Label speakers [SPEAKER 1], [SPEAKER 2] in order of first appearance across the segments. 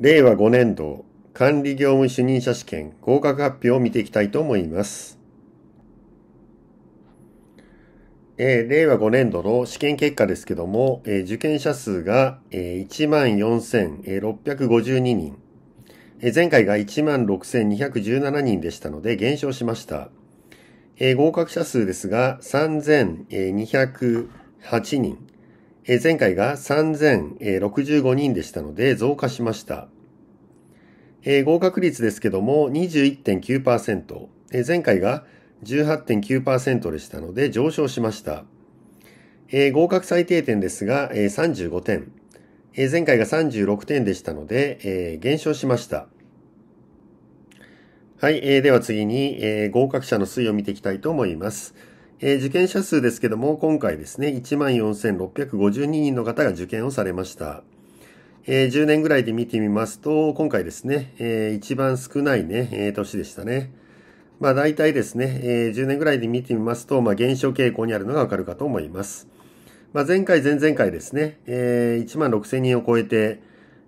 [SPEAKER 1] 令和5年度管理業務主任者試験合格発表を見ていきたいと思います。えー、令和5年度の試験結果ですけども、えー、受験者数が、えー、14,652人、えー、前回が16,217人でしたので減少しました。えー、合格者数ですが、3,208人。前回が3065人でしたので増加しました。合格率ですけども21.9%、前回が18.9%でしたので上昇しました。合格最低点ですが、35点、前回が36点でしたので、減少しました。はい、では次に、合格者の推移を見ていきたいと思います。えー、受験者数ですけども、今回ですね、14,652人の方が受験をされました。えー、10年ぐらいで見てみますと、今回ですね、えー、一番少ないね、えー、年でしたね。まあ大体ですね、えー、10年ぐらいで見てみますと、まあ減少傾向にあるのがわかるかと思います。まあ前回、前々回ですね、えー、16,000人を超えて、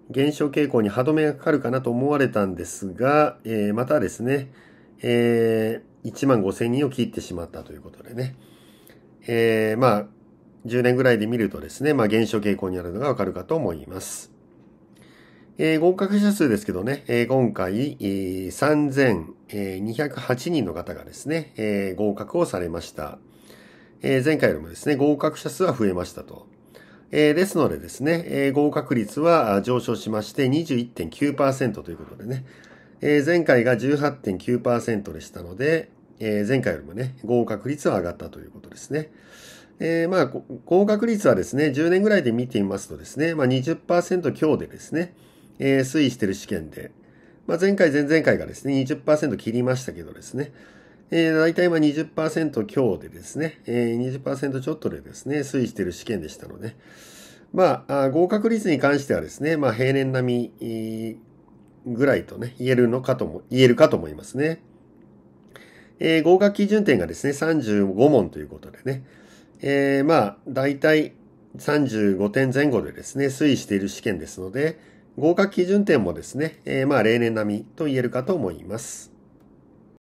[SPEAKER 1] 減少傾向に歯止めがかかるかなと思われたんですが、えー、またですね、えー、1万5千人を切ってしまったということでね。えー、まあ、10年ぐらいで見るとですね、まあ減少傾向にあるのがわかるかと思います。えー、合格者数ですけどね、えー、今回、えー、3208人の方がですね、えー、合格をされました。えー、前回よりもですね、合格者数は増えましたと。えー、ですのでですね、えー、合格率は上昇しまして21.9%ということでね、えー、前回が18.9%でしたので、えー、前回よりもね、合格率は上がったということですね。えー、まあ、合格率はですね、10年ぐらいで見てみますとですね、まあ20%強でですね、えー、推移してる試験で、まあ前回、前々回がですね、20%切りましたけどですね、えー、大体今20%強でですね、えー、20%ちょっとでですね、推移している試験でしたので、まあ、合格率に関してはですね、まあ、平年並みぐらいとね、言えるのかとも、言えるかと思いますね。えー、合格基準点がですね、35問ということでね、えー、まあ、大体35点前後でですね、推移している試験ですので、合格基準点もですね、えー、まあ、例年並みと言えるかと思います。